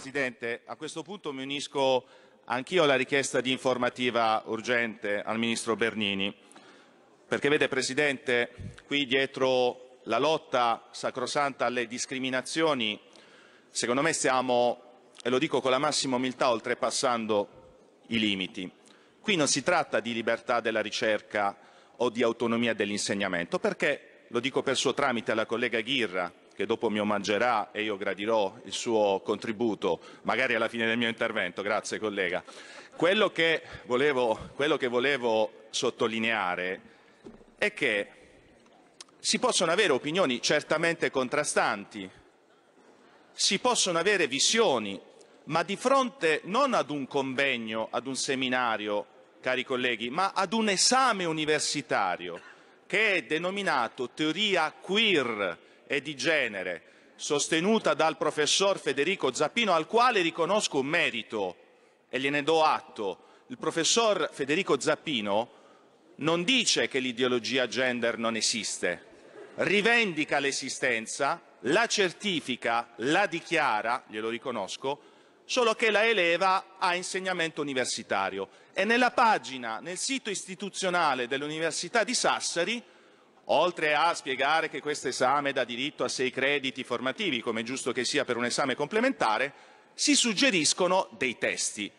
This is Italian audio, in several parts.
Presidente, a questo punto mi unisco anch'io alla richiesta di informativa urgente al Ministro Bernini, perché vede Presidente, qui dietro la lotta sacrosanta alle discriminazioni, secondo me stiamo, e lo dico con la massima umiltà, oltrepassando i limiti. Qui non si tratta di libertà della ricerca o di autonomia dell'insegnamento, perché, lo dico per suo tramite alla collega Ghirra, che dopo mi omaggerà e io gradirò il suo contributo, magari alla fine del mio intervento. Grazie collega. Quello che volevo, quello che volevo sottolineare è che si possono avere opinioni certamente contrastanti, si possono avere visioni, ma di fronte non ad un convegno, ad un seminario, cari colleghi, ma ad un esame universitario che è denominato teoria queer, e di genere, sostenuta dal professor Federico Zappino, al quale riconosco un merito e gliene do atto. Il professor Federico Zappino non dice che l'ideologia gender non esiste, rivendica l'esistenza, la certifica, la dichiara, glielo riconosco, solo che la eleva a insegnamento universitario. E nella pagina, nel sito istituzionale dell'Università di Sassari, oltre a spiegare che questo esame dà diritto a sei crediti formativi, come è giusto che sia per un esame complementare, si suggeriscono dei testi.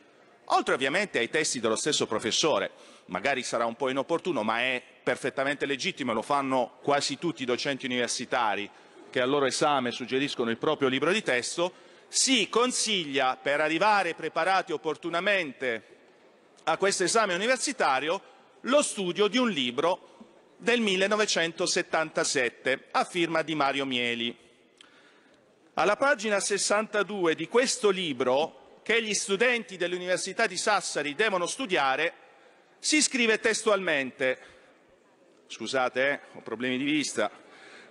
Oltre ovviamente ai testi dello stesso professore, magari sarà un po' inopportuno, ma è perfettamente legittimo, e lo fanno quasi tutti i docenti universitari che al loro esame suggeriscono il proprio libro di testo, si consiglia per arrivare preparati opportunamente a questo esame universitario lo studio di un libro del 1977 a firma di Mario Mieli. Alla pagina 62 di questo libro, che gli studenti dell'Università di Sassari devono studiare, si scrive testualmente, scusate, eh, ho problemi di vista,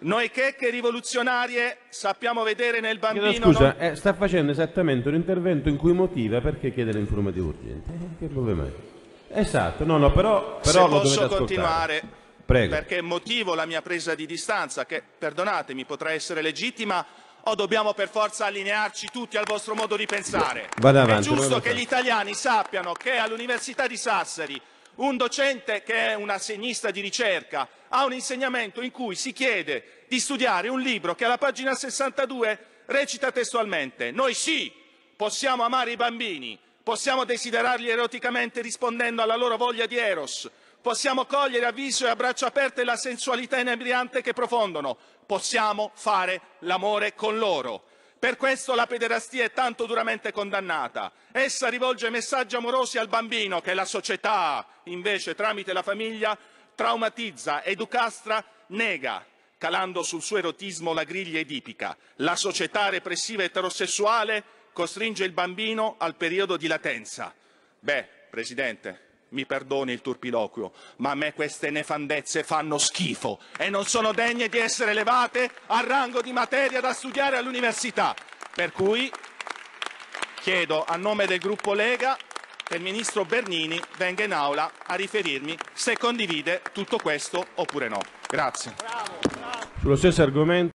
noi checche rivoluzionarie sappiamo vedere nel bambino... Chiedo scusa, non... eh, sta facendo esattamente un intervento in cui motiva perché chiede l'informativa urgente. Eh, che problema è? Esatto, no, no, però... però Se posso continuare... Prego. perché motivo la mia presa di distanza, che, perdonatemi, potrà essere legittima, o dobbiamo per forza allinearci tutti al vostro modo di pensare? Avanti, è giusto che gli italiani sappiano che all'Università di Sassari un docente che è una segnista di ricerca ha un insegnamento in cui si chiede di studiare un libro che alla pagina 62 recita testualmente Noi sì, possiamo amare i bambini, possiamo desiderarli eroticamente rispondendo alla loro voglia di Eros, Possiamo cogliere a viso e a braccio aperte la sensualità inebriante che profondono. Possiamo fare l'amore con loro. Per questo la pederastia è tanto duramente condannata. Essa rivolge messaggi amorosi al bambino che la società, invece, tramite la famiglia, traumatizza, educastra, nega, calando sul suo erotismo la griglia edipica. La società repressiva eterosessuale costringe il bambino al periodo di latenza. Beh, Presidente, mi perdoni il turpiloquio, ma a me queste nefandezze fanno schifo e non sono degne di essere elevate al rango di materia da studiare all'università. Per cui chiedo a nome del gruppo Lega che il ministro Bernini venga in aula a riferirmi se condivide tutto questo oppure no. Grazie. Bravo, bravo.